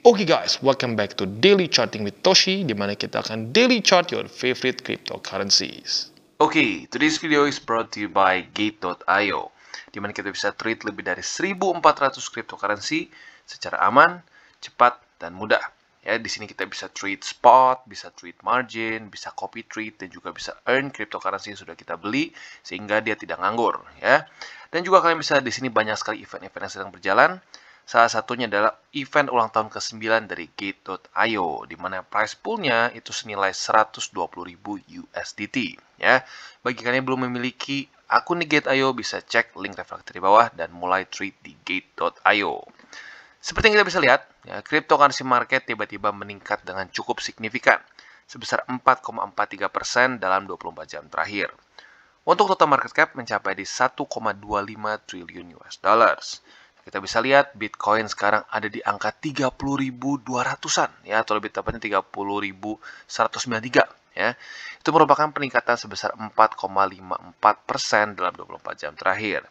Oke okay guys, welcome back to Daily Charting with Toshi, di mana kita akan daily chart your favorite cryptocurrencies. Oke, okay, today's video is brought to you by Gate.io, di mana kita bisa trade lebih dari 1.400 cryptocurrency secara aman, cepat, dan mudah. Ya, di sini kita bisa trade spot, bisa trade margin, bisa copy trade, dan juga bisa earn cryptocurrency yang sudah kita beli, sehingga dia tidak nganggur. Ya, dan juga kalian bisa di sini banyak sekali event-event yang sedang berjalan Salah satunya adalah event ulang tahun ke-9 dari Gate.io, di mana price poolnya itu senilai 120.000 USDT. Ya, bagi kalian yang belum memiliki akun di Gate.io, bisa cek link referensi di bawah dan mulai trade di Gate.io. Seperti yang kita bisa lihat, ya, cryptocurrency market tiba-tiba meningkat dengan cukup signifikan, sebesar 4,43% dalam 24 jam terakhir. Untuk total market cap mencapai di 1,25 triliun US dollars. Kita bisa lihat Bitcoin sekarang ada di angka 30.200-an ya atau lebih tepatnya 30.193 ya. Itu merupakan peningkatan sebesar 4,54% dalam 24 jam terakhir.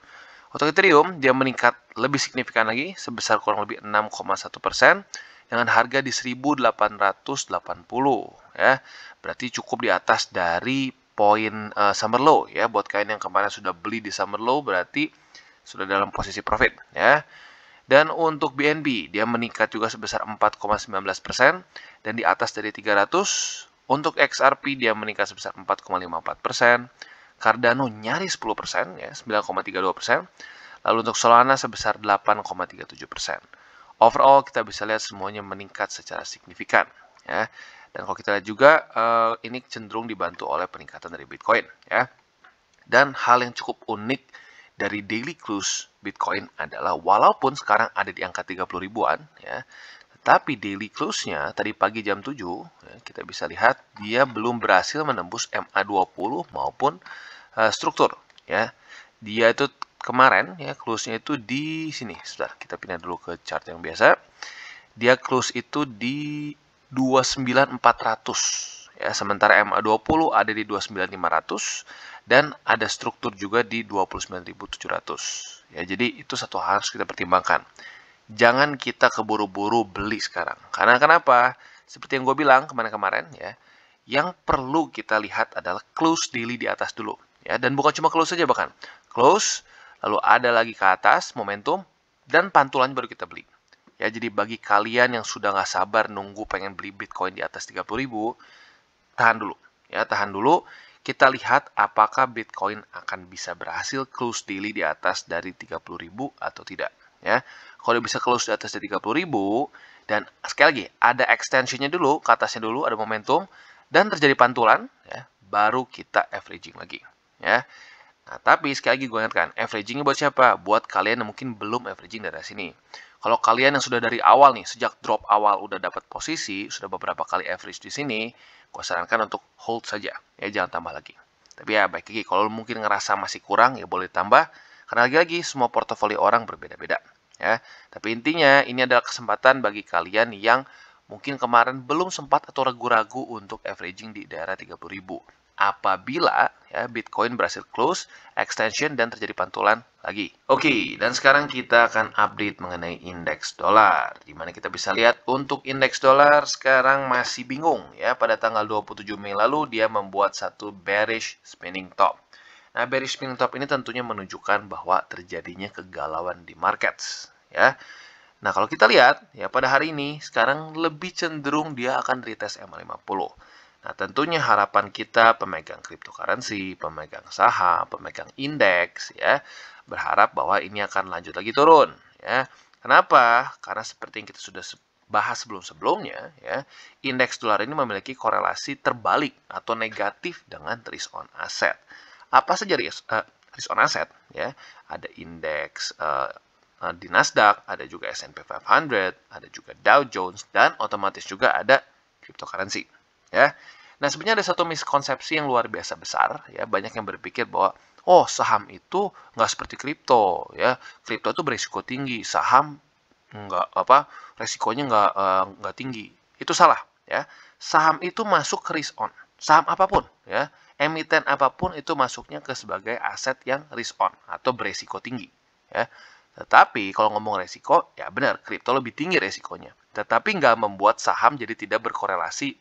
Untuk Ethereum, dia meningkat lebih signifikan lagi sebesar kurang lebih 6,1% dengan harga di 1880 ya. Berarti cukup di atas dari poin uh, summer low ya buat kalian yang kemarin sudah beli di summer low berarti sudah dalam posisi profit ya. Dan untuk BNB dia meningkat juga sebesar 4,19% dan di atas dari 300. Untuk XRP dia meningkat sebesar 4,54%, Cardano nyaris 10% ya, 9,32%. Lalu untuk Solana sebesar 8,37%. Overall kita bisa lihat semuanya meningkat secara signifikan ya. Dan kalau kita lihat juga eh, ini cenderung dibantu oleh peningkatan dari Bitcoin ya. Dan hal yang cukup unik dari daily close Bitcoin adalah walaupun sekarang ada di angka 30 ribuan ya, tapi daily close-nya tadi pagi jam 7 ya, kita bisa lihat dia belum berhasil menembus MA20 maupun uh, struktur ya. Dia itu kemarin ya close-nya itu di sini. Sudah, kita pindah dulu ke chart yang biasa. Dia close itu di 29400 Ya, sementara MA20 ada di 29500 dan ada struktur juga di 29700. Ya, jadi itu satu hal harus kita pertimbangkan. Jangan kita keburu-buru beli sekarang. Karena kenapa? Seperti yang gue bilang kemarin-kemarin ya, yang perlu kita lihat adalah close daily di atas dulu. Ya, dan bukan cuma close saja bahkan. Close, lalu ada lagi ke atas, momentum, dan pantulan baru kita beli. Ya, jadi bagi kalian yang sudah nggak sabar nunggu pengen beli Bitcoin di atas 30 ribu, tahan dulu ya, tahan dulu. Kita lihat apakah Bitcoin akan bisa berhasil close daily di atas dari 30.000 atau tidak ya. Kalau bisa close di atas dari 30.000 dan sekali lagi ada extensionnya dulu, ke atasnya dulu ada momentum dan terjadi pantulan ya, baru kita averaging lagi ya. Nah, tapi sekali lagi gue ingatkan, averagingnya buat siapa? Buat kalian yang mungkin belum averaging dari sini. Kalau kalian yang sudah dari awal nih, sejak drop awal udah dapat posisi, sudah beberapa kali average di sini, gue sarankan untuk hold saja, ya jangan tambah lagi. Tapi ya baik lagi, kalau mungkin ngerasa masih kurang, ya boleh tambah, karena lagi-lagi semua portofolio orang berbeda-beda. ya. Tapi intinya, ini adalah kesempatan bagi kalian yang mungkin kemarin belum sempat atau ragu-ragu untuk averaging di daerah 30.000. Apabila ya Bitcoin berhasil close, extension dan terjadi pantulan lagi. Oke, okay, dan sekarang kita akan update mengenai indeks dolar. Di mana kita bisa lihat untuk indeks dolar sekarang masih bingung ya. Pada tanggal 27 Mei lalu dia membuat satu bearish spinning top. Nah, bearish spinning top ini tentunya menunjukkan bahwa terjadinya kegalauan di markets ya. Nah, kalau kita lihat ya pada hari ini sekarang lebih cenderung dia akan retest MA50. Nah, tentunya harapan kita pemegang cryptocurrency, pemegang saham, pemegang indeks ya, berharap bahwa ini akan lanjut lagi turun ya. Kenapa? Karena seperti yang kita sudah bahas sebelum-sebelumnya ya, indeks dolar ini memiliki korelasi terbalik atau negatif dengan risk on asset. Apa saja eh, risk, on asset ya? Ada indeks uh, di Nasdaq, ada juga S&P 500, ada juga Dow Jones dan otomatis juga ada cryptocurrency ya. Nah, sebenarnya ada satu miskonsepsi yang luar biasa besar ya, banyak yang berpikir bahwa oh, saham itu nggak seperti kripto ya. Kripto itu berisiko tinggi, saham nggak apa resikonya nggak uh, nggak tinggi. Itu salah ya. Saham itu masuk ke risk on. Saham apapun ya, emiten apapun itu masuknya ke sebagai aset yang risk on atau berisiko tinggi ya. Tetapi kalau ngomong resiko, ya benar, kripto lebih tinggi resikonya. Tetapi nggak membuat saham jadi tidak berkorelasi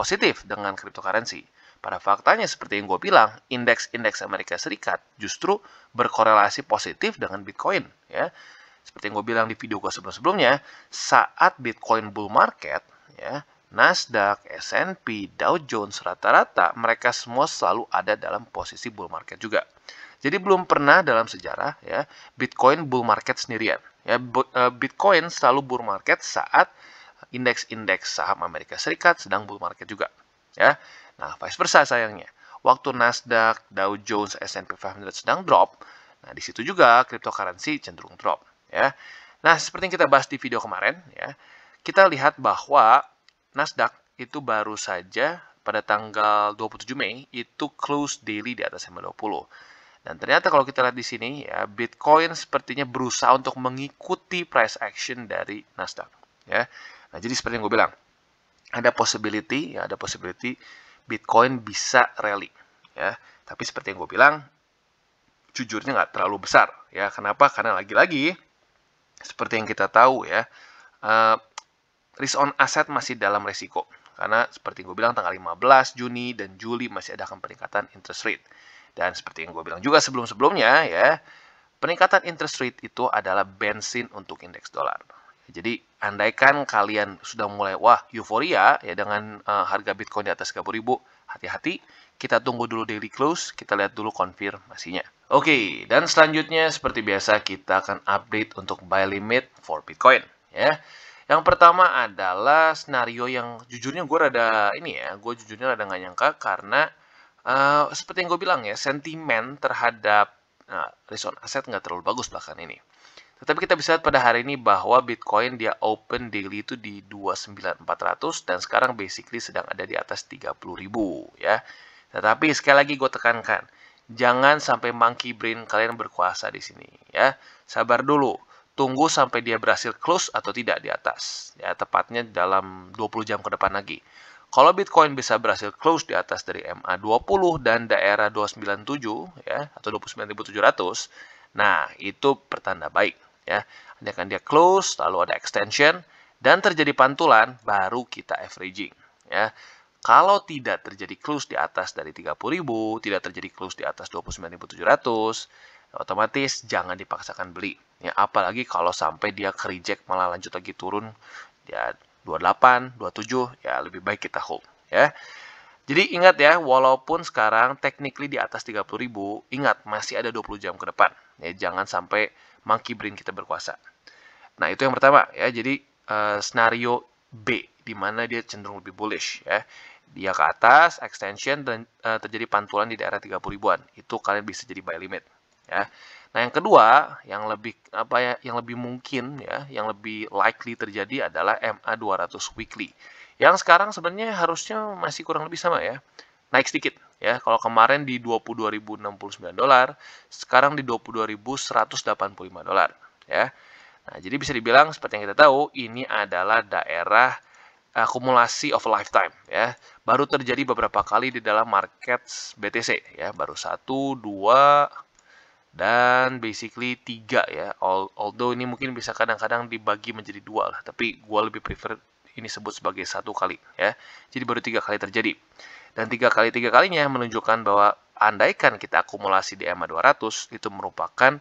positif dengan cryptocurrency. Pada faktanya seperti yang gue bilang, indeks-indeks Amerika Serikat justru berkorelasi positif dengan Bitcoin. Ya, seperti yang gue bilang di video gue sebelum-sebelumnya, saat Bitcoin bull market, ya, Nasdaq, S&P, Dow Jones rata-rata mereka semua selalu ada dalam posisi bull market juga. Jadi belum pernah dalam sejarah ya Bitcoin bull market sendirian. Ya eh, Bitcoin selalu bull market saat indeks-indeks saham Amerika Serikat sedang bull market juga. Ya. Nah, vice versa sayangnya. Waktu Nasdaq, Dow Jones, S&P 500 sedang drop, nah di situ juga cryptocurrency cenderung drop, ya. Nah, seperti yang kita bahas di video kemarin, ya, kita lihat bahwa Nasdaq itu baru saja pada tanggal 27 Mei itu close daily di atas 520. Dan ternyata kalau kita lihat di sini ya Bitcoin sepertinya berusaha untuk mengikuti price action dari Nasdaq ya. Nah, jadi seperti yang gue bilang, ada possibility, ya, ada possibility Bitcoin bisa rally, ya. Tapi seperti yang gue bilang, jujurnya nggak terlalu besar, ya. Kenapa? Karena lagi-lagi, seperti yang kita tahu, ya, uh, risk on asset masih dalam resiko. Karena seperti yang gue bilang, tanggal 15 Juni dan Juli masih ada akan peningkatan interest rate. Dan seperti yang gue bilang juga sebelum-sebelumnya, ya, peningkatan interest rate itu adalah bensin untuk indeks dolar. Jadi andaikan kalian sudah mulai wah euforia ya dengan uh, harga Bitcoin di atas 30.000, hati-hati kita tunggu dulu daily close, kita lihat dulu konfirmasinya. Oke, okay, dan selanjutnya seperti biasa kita akan update untuk buy limit for Bitcoin ya. Yang pertama adalah skenario yang jujurnya gue rada ini ya, gue jujurnya rada nggak nyangka karena uh, seperti yang gue bilang ya, sentimen terhadap uh, return aset nggak terlalu bagus bahkan ini. Tetapi kita bisa lihat pada hari ini bahwa Bitcoin dia open daily itu di 29400 dan sekarang basically sedang ada di atas 30.000 ya. Tetapi sekali lagi gue tekankan, jangan sampai monkey brain kalian berkuasa di sini ya. Sabar dulu, tunggu sampai dia berhasil close atau tidak di atas. Ya, tepatnya dalam 20 jam ke depan lagi. Kalau Bitcoin bisa berhasil close di atas dari MA20 dan daerah 297 ya atau 29700, nah itu pertanda baik ya. Nanti akan dia close, lalu ada extension dan terjadi pantulan, baru kita averaging, ya. Kalau tidak terjadi close di atas dari 30.000, tidak terjadi close di atas 29.700, otomatis jangan dipaksakan beli. Ya, apalagi kalau sampai dia ke reject malah lanjut lagi turun ya 28, 27, ya lebih baik kita hold, ya. Jadi ingat ya, walaupun sekarang technically di atas 30.000, ingat masih ada 20 jam ke depan. Ya, jangan sampai monkey brain kita berkuasa. Nah, itu yang pertama ya. Jadi uh, eh, skenario B di mana dia cenderung lebih bullish ya. Dia ke atas, extension dan uh, terjadi pantulan di daerah 30 ribuan. Itu kalian bisa jadi buy limit ya. Nah, yang kedua yang lebih apa ya yang lebih mungkin ya, yang lebih likely terjadi adalah MA 200 weekly. Yang sekarang sebenarnya harusnya masih kurang lebih sama ya naik sedikit ya. Kalau kemarin di 22.069 dolar, sekarang di 22.185 dolar ya. Nah, jadi bisa dibilang seperti yang kita tahu ini adalah daerah akumulasi of a lifetime ya. Baru terjadi beberapa kali di dalam market BTC ya, baru satu, dua, dan basically tiga ya. Although ini mungkin bisa kadang-kadang dibagi menjadi dua lah, tapi gua lebih prefer ini sebut sebagai satu kali ya. Jadi baru tiga kali terjadi. Dan tiga kali tiga kalinya menunjukkan bahwa andaikan kita akumulasi di EMA 200 itu merupakan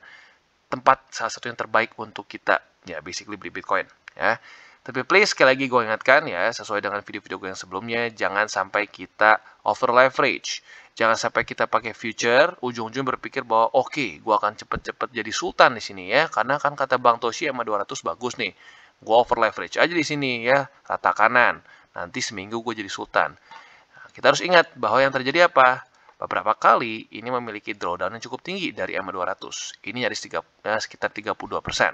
tempat salah satu yang terbaik untuk kita ya basically beli Bitcoin ya. Tapi please sekali lagi gue ingatkan ya sesuai dengan video-video gue yang sebelumnya jangan sampai kita over leverage. Jangan sampai kita pakai future ujung-ujung berpikir bahwa oke okay, gue akan cepet-cepet jadi sultan di sini ya karena kan kata Bang Toshi EMA 200 bagus nih. Gue over leverage aja di sini ya rata kanan. Nanti seminggu gue jadi sultan. Kita harus ingat bahwa yang terjadi apa? Beberapa kali ini memiliki drawdown yang cukup tinggi dari MA200. Ini nyaris 3, eh, sekitar 32%. persen.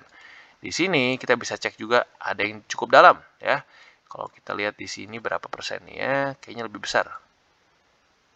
Di sini kita bisa cek juga ada yang cukup dalam ya. Kalau kita lihat di sini berapa persen kayaknya lebih besar.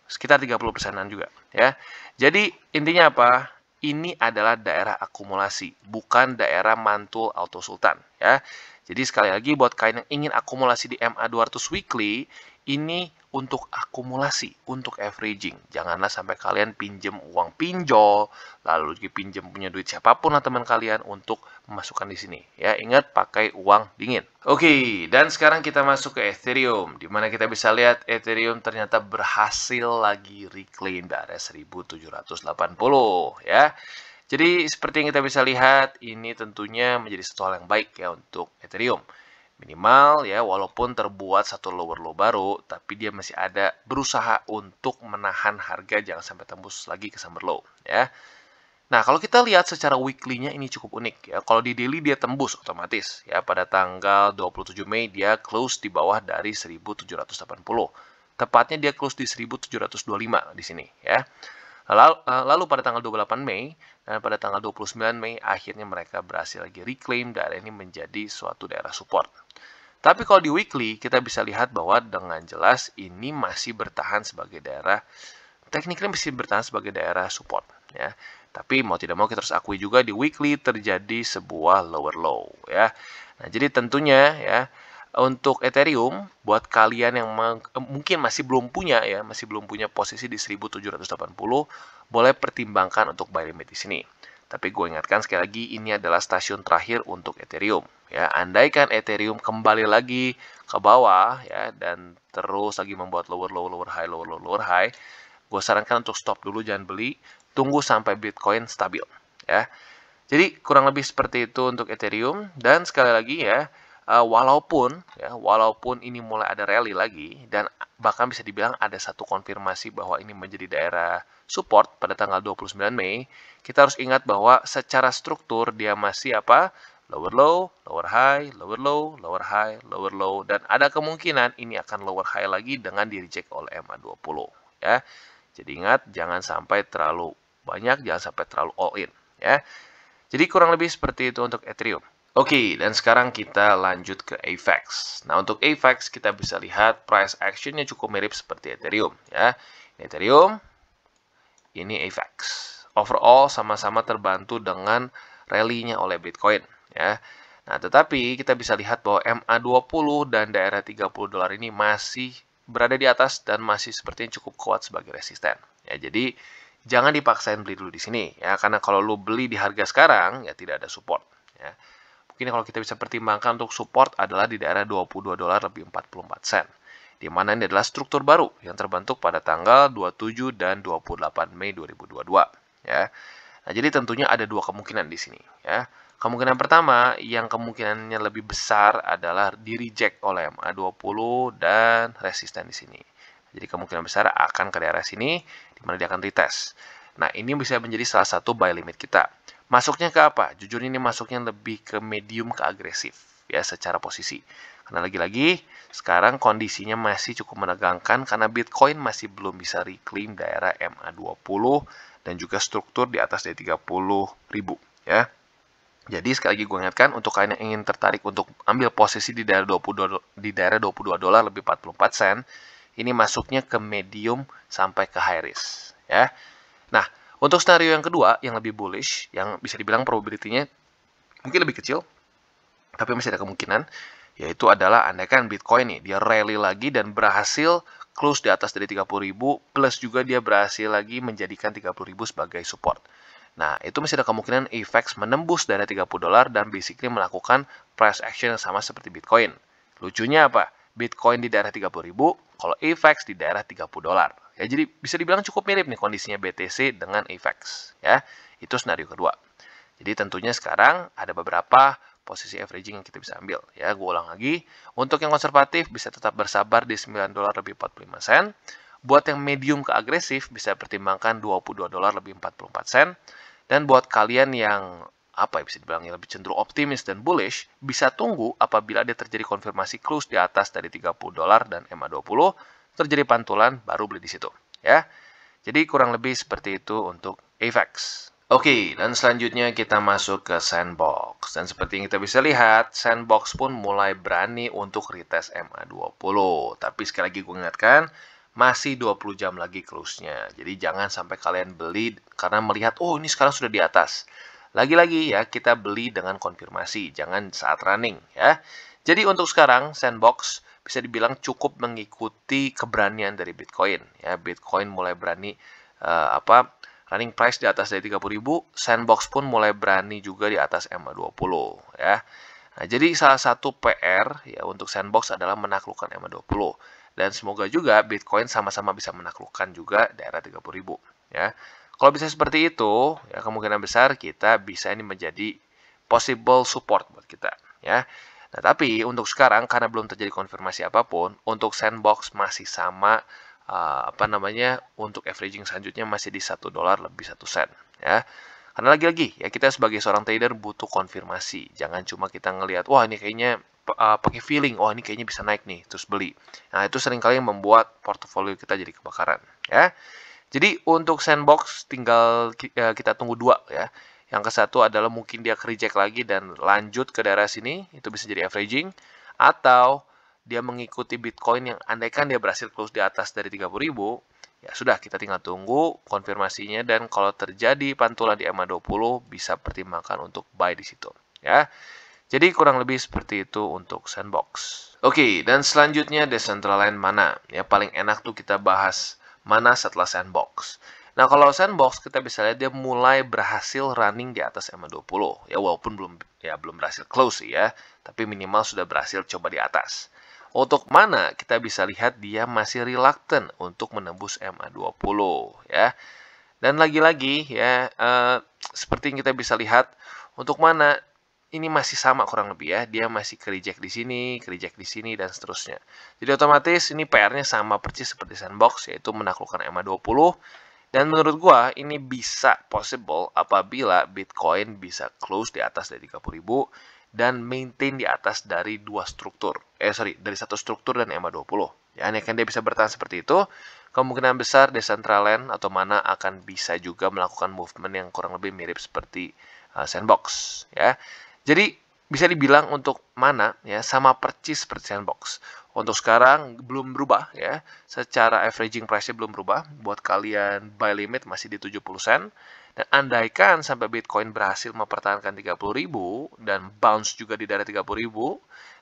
Sekitar 30 persenan juga ya. Jadi intinya apa? Ini adalah daerah akumulasi, bukan daerah mantul auto sultan ya. Jadi sekali lagi buat kalian yang ingin akumulasi di MA200 weekly, ini untuk akumulasi, untuk averaging. Janganlah sampai kalian pinjem uang pinjol, lalu dipinjam punya duit siapapun lah teman kalian untuk memasukkan di sini. Ya, ingat pakai uang dingin. Oke, dan sekarang kita masuk ke Ethereum, di mana kita bisa lihat Ethereum ternyata berhasil lagi reclaim dari 1780 ya. Jadi seperti yang kita bisa lihat, ini tentunya menjadi satu hal yang baik ya untuk Ethereum. Minimal ya, walaupun terbuat satu lower low baru, tapi dia masih ada berusaha untuk menahan harga jangan sampai tembus lagi ke summer low ya. Nah, kalau kita lihat secara weekly-nya ini cukup unik ya. Kalau di daily dia tembus otomatis ya pada tanggal 27 Mei dia close di bawah dari 1780. Tepatnya dia close di 1725 di sini ya. Eh, lalu, pada tanggal 28 Mei dan pada tanggal 29 Mei akhirnya mereka berhasil lagi reclaim daerah ini menjadi suatu daerah support. Tapi kalau di weekly kita bisa lihat bahwa dengan jelas ini masih bertahan sebagai daerah tekniknya masih bertahan sebagai daerah support ya. Tapi mau tidak mau kita harus akui juga di weekly terjadi sebuah lower low ya. Nah, jadi tentunya ya untuk Ethereum buat kalian yang eh, mungkin masih belum punya ya, masih belum punya posisi di 1780, boleh pertimbangkan untuk buy limit di sini. Tapi gue ingatkan sekali lagi ini adalah stasiun terakhir untuk Ethereum ya. Andaikan Ethereum kembali lagi ke bawah ya dan terus lagi membuat lower lower lower high lower lower, lower high, gue sarankan untuk stop dulu jangan beli, tunggu sampai Bitcoin stabil ya. Jadi kurang lebih seperti itu untuk Ethereum dan sekali lagi ya Eh, walaupun ya walaupun ini mulai ada rally lagi dan bahkan bisa dibilang ada satu konfirmasi bahwa ini menjadi daerah support pada tanggal 29 Mei, kita harus ingat bahwa secara struktur dia masih apa? lower low, lower high, lower low, lower high, lower low dan ada kemungkinan ini akan lower high lagi dengan di reject oleh MA 20 ya. Jadi ingat jangan sampai terlalu banyak, jangan sampai terlalu all in ya. Jadi kurang lebih seperti itu untuk Ethereum. Oke, okay, dan sekarang kita lanjut ke AVAX. Nah, untuk AVAX kita bisa lihat price actionnya cukup mirip seperti Ethereum. ya. Ini Ethereum, ini AVAX. Overall sama-sama terbantu dengan rally-nya oleh Bitcoin. ya. Nah, tetapi kita bisa lihat bahwa MA20 dan daerah 30 dolar ini masih berada di atas dan masih sepertinya cukup kuat sebagai resisten. Ya, jadi jangan dipaksain beli dulu di sini ya karena kalau lo beli di harga sekarang ya tidak ada support ya mungkin kalau kita bisa pertimbangkan untuk support adalah di daerah 22 dolar lebih 44 sen. Di mana ini adalah struktur baru yang terbentuk pada tanggal 27 dan 28 Mei 2022. Ya. Nah, jadi tentunya ada dua kemungkinan di sini. Ya. Kemungkinan pertama, yang kemungkinannya lebih besar adalah di-reject oleh MA20 dan resisten di sini. Jadi kemungkinan besar akan ke daerah sini, di mana dia akan retest. Nah, ini bisa menjadi salah satu buy limit kita. Masuknya ke apa? Jujur ini masuknya lebih ke medium ke agresif ya secara posisi. Karena lagi-lagi sekarang kondisinya masih cukup menegangkan karena Bitcoin masih belum bisa reclaim daerah MA20 dan juga struktur di atas D30 ribu ya. Jadi sekali lagi gue ingatkan untuk kalian yang ingin tertarik untuk ambil posisi di daerah 22 di daerah 22 dolar lebih 44 sen, ini masuknya ke medium sampai ke high risk ya. Nah, untuk skenario yang kedua, yang lebih bullish, yang bisa dibilang probability-nya mungkin lebih kecil, tapi masih ada kemungkinan, yaitu adalah andaikan Bitcoin nih, dia rally lagi dan berhasil close di atas dari 30.000 plus juga dia berhasil lagi menjadikan 30.000 sebagai support. Nah, itu masih ada kemungkinan EFX menembus dari 30 dolar dan basically melakukan price action yang sama seperti Bitcoin. Lucunya apa? Bitcoin di daerah 30.000, kalau AVAX di daerah 30 dolar. Ya, jadi bisa dibilang cukup mirip nih kondisinya BTC dengan AVAX. Ya, itu senario kedua. Jadi tentunya sekarang ada beberapa posisi averaging yang kita bisa ambil. Ya, gue ulang lagi. Untuk yang konservatif bisa tetap bersabar di 9 dolar lebih 45 sen. Buat yang medium ke agresif bisa pertimbangkan 22 dolar lebih 44 sen. Dan buat kalian yang apa ya bisa dibilang yang lebih cenderung optimis dan bullish, bisa tunggu apabila dia terjadi konfirmasi close di atas dari 30 dolar dan ma 20, terjadi pantulan baru beli di situ, ya. Jadi kurang lebih seperti itu untuk AVAX. Oke, dan selanjutnya kita masuk ke Sandbox. Dan seperti yang kita bisa lihat, Sandbox pun mulai berani untuk retest MA20. Tapi sekali lagi gue ingatkan, masih 20 jam lagi close-nya. Jadi jangan sampai kalian beli karena melihat, oh ini sekarang sudah di atas. Lagi-lagi ya, kita beli dengan konfirmasi, jangan saat running ya. Jadi untuk sekarang Sandbox bisa dibilang cukup mengikuti keberanian dari Bitcoin ya. Bitcoin mulai berani uh, apa running price di atas dari 30.000, Sandbox pun mulai berani juga di atas MA20 ya. Nah, jadi salah satu PR ya untuk Sandbox adalah menaklukkan MA20 dan semoga juga Bitcoin sama-sama bisa menaklukkan juga daerah 30.000 ya. Kalau bisa seperti itu, ya kemungkinan besar kita bisa ini menjadi possible support buat kita, ya. Nah, tapi untuk sekarang karena belum terjadi konfirmasi apapun, untuk sandbox masih sama uh, apa namanya? Untuk averaging selanjutnya masih di 1 dolar lebih 1 sen, ya. Karena lagi-lagi ya kita sebagai seorang trader butuh konfirmasi. Jangan cuma kita ngelihat, wah ini kayaknya uh, pakai feeling, wah ini kayaknya bisa naik nih, terus beli. Nah, itu seringkali yang membuat portofolio kita jadi kebakaran, ya. Jadi untuk sandbox tinggal eh, kita tunggu dua ya. Yang ke satu adalah mungkin dia reject lagi dan lanjut ke daerah sini, itu bisa jadi averaging. Atau dia mengikuti Bitcoin yang andaikan dia berhasil close di atas dari ribu ya sudah kita tinggal tunggu konfirmasinya dan kalau terjadi pantulan di ma 20 bisa pertimbangkan untuk buy di situ ya. Jadi kurang lebih seperti itu untuk sandbox. Oke, okay, dan selanjutnya decentralized mana? Ya paling enak tuh kita bahas mana setelah sandbox. Nah, kalau sandbox kita bisa lihat dia mulai berhasil running di atas MA20. Ya walaupun belum ya belum berhasil close ya, tapi minimal sudah berhasil coba di atas. Untuk mana kita bisa lihat dia masih reluctant untuk menembus MA20 ya. Dan lagi-lagi ya uh, seperti yang kita bisa lihat untuk mana ini masih sama kurang lebih ya. Dia masih ke di sini, ke di sini, dan seterusnya. Jadi otomatis ini PR-nya sama persis seperti sandbox, yaitu menaklukkan EMA 20. Dan menurut gua ini bisa possible apabila Bitcoin bisa close di atas dari 30 dan maintain di atas dari dua struktur. Eh sorry, dari satu struktur dan EMA 20. Ya, ini kan dia bisa bertahan seperti itu. Kemungkinan besar Decentraland atau mana akan bisa juga melakukan movement yang kurang lebih mirip seperti eh, sandbox ya jadi bisa dibilang untuk mana ya sama percis seperti sandbox. Untuk sekarang belum berubah ya. Secara averaging price-nya belum berubah. Buat kalian buy limit masih di 70 sen. Dan andaikan sampai Bitcoin berhasil mempertahankan 30.000 dan bounce juga di daerah 30.000,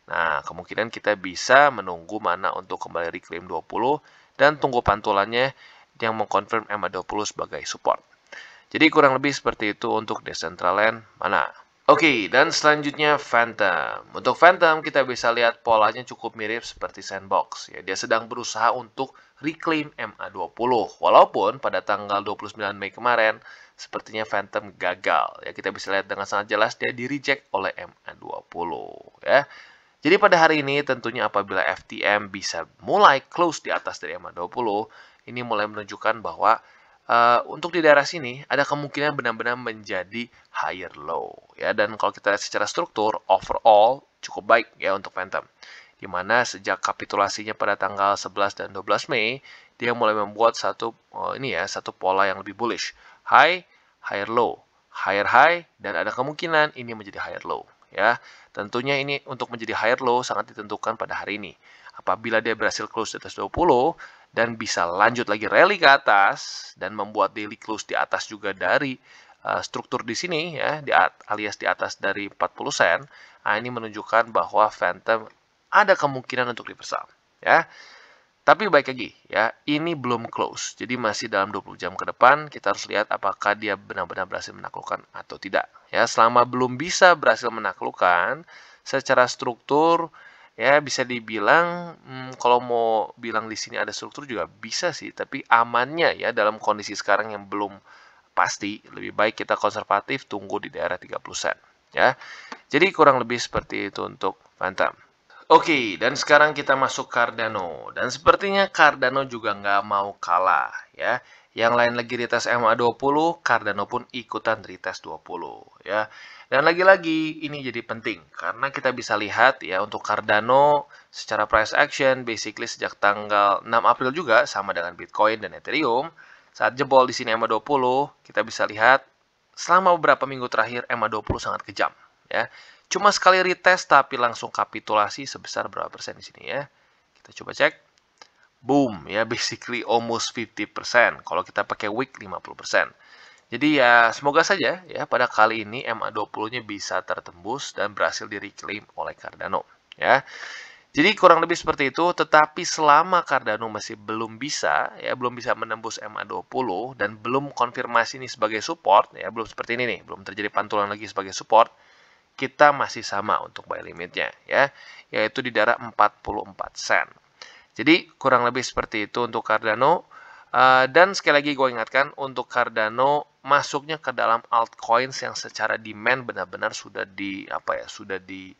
nah kemungkinan kita bisa menunggu mana untuk kembali reclaim 20 dan tunggu pantulannya yang mengkonfirm MA20 sebagai support. Jadi kurang lebih seperti itu untuk Decentraland mana. Oke, okay, dan selanjutnya Phantom. Untuk Phantom, kita bisa lihat polanya cukup mirip seperti Sandbox. Ya, dia sedang berusaha untuk reclaim MA20. Walaupun pada tanggal 29 Mei kemarin, sepertinya Phantom gagal. Ya, kita bisa lihat dengan sangat jelas dia di-reject oleh MA20. Ya. Jadi pada hari ini, tentunya apabila FTM bisa mulai close di atas dari MA20, ini mulai menunjukkan bahwa Eh, untuk di daerah sini ada kemungkinan benar-benar menjadi higher low ya dan kalau kita lihat secara struktur overall cukup baik ya untuk Phantom di mana sejak kapitulasinya pada tanggal 11 dan 12 Mei dia mulai membuat satu uh, ini ya satu pola yang lebih bullish high higher low higher high dan ada kemungkinan ini menjadi higher low ya tentunya ini untuk menjadi higher low sangat ditentukan pada hari ini apabila dia berhasil close di atas 20 dan bisa lanjut lagi rally ke atas dan membuat daily close di atas juga dari uh, struktur di sini ya di at, alias di atas dari 40 sen nah, ini menunjukkan bahwa phantom ada kemungkinan untuk dipersam ya tapi baik lagi ya ini belum close jadi masih dalam 20 jam ke depan kita harus lihat apakah dia benar-benar berhasil menaklukkan atau tidak ya selama belum bisa berhasil menaklukkan secara struktur ya bisa dibilang hmm, kalau mau bilang di sini ada struktur juga bisa sih tapi amannya ya dalam kondisi sekarang yang belum pasti lebih baik kita konservatif tunggu di daerah 30 sen ya jadi kurang lebih seperti itu untuk Phantom Oke, okay, dan sekarang kita masuk Cardano. Dan sepertinya Cardano juga nggak mau kalah ya. Yang lain lagi retest MA20, Cardano pun ikutan retest 20 ya. Dan lagi-lagi ini jadi penting karena kita bisa lihat ya untuk Cardano secara price action basically sejak tanggal 6 April juga sama dengan Bitcoin dan Ethereum. Saat jebol di sini EMA 20, kita bisa lihat selama beberapa minggu terakhir EMA 20 sangat kejam ya. Cuma sekali retest tapi langsung kapitulasi sebesar berapa persen di sini ya. Kita coba cek. Boom ya basically almost 50%. Kalau kita pakai week 50%. Jadi ya semoga saja ya pada kali ini MA20-nya bisa tertembus dan berhasil reclaim oleh Cardano ya. Jadi kurang lebih seperti itu, tetapi selama Cardano masih belum bisa ya belum bisa menembus MA20 dan belum konfirmasi ini sebagai support ya belum seperti ini nih, belum terjadi pantulan lagi sebagai support, kita masih sama untuk buy limitnya ya, yaitu di darah 44 sen. Jadi kurang lebih seperti itu untuk Cardano. Eh, dan sekali lagi gue ingatkan untuk Cardano masuknya ke dalam altcoins yang secara demand benar-benar sudah di apa ya sudah di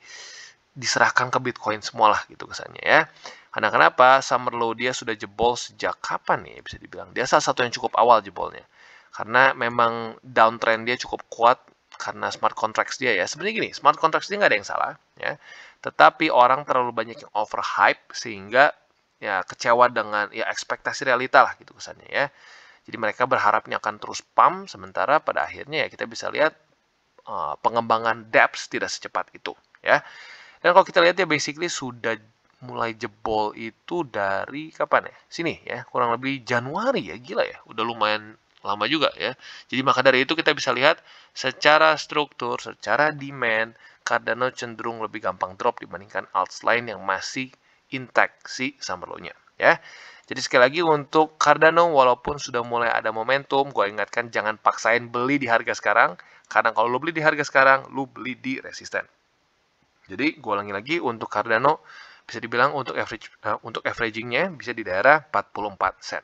diserahkan ke Bitcoin semualah gitu kesannya ya. Karena kenapa summer low dia sudah jebol sejak kapan nih bisa dibilang. Dia salah satu yang cukup awal jebolnya. Karena memang downtrend dia cukup kuat karena smart contracts dia ya. Sebenarnya gini, smart contracts dia nggak ada yang salah ya. Tetapi orang terlalu banyak yang overhype sehingga ya kecewa dengan ya ekspektasi realita lah gitu kesannya ya. Jadi mereka berharap ini akan terus pump sementara pada akhirnya ya kita bisa lihat uh, pengembangan depth tidak secepat itu ya. Dan kalau kita lihat ya basically sudah mulai jebol itu dari kapan ya? Sini ya, kurang lebih Januari ya, gila ya. Udah lumayan lama juga ya. Jadi maka dari itu kita bisa lihat secara struktur, secara demand, Cardano cenderung lebih gampang drop dibandingkan alt lain yang masih intact si summer ya. Jadi sekali lagi untuk Cardano walaupun sudah mulai ada momentum, gue ingatkan jangan paksain beli di harga sekarang karena kalau lo beli di harga sekarang, lo beli di resisten. Jadi gue ulangi lagi untuk Cardano bisa dibilang untuk average uh, untuk averagingnya bisa di daerah 44 sen.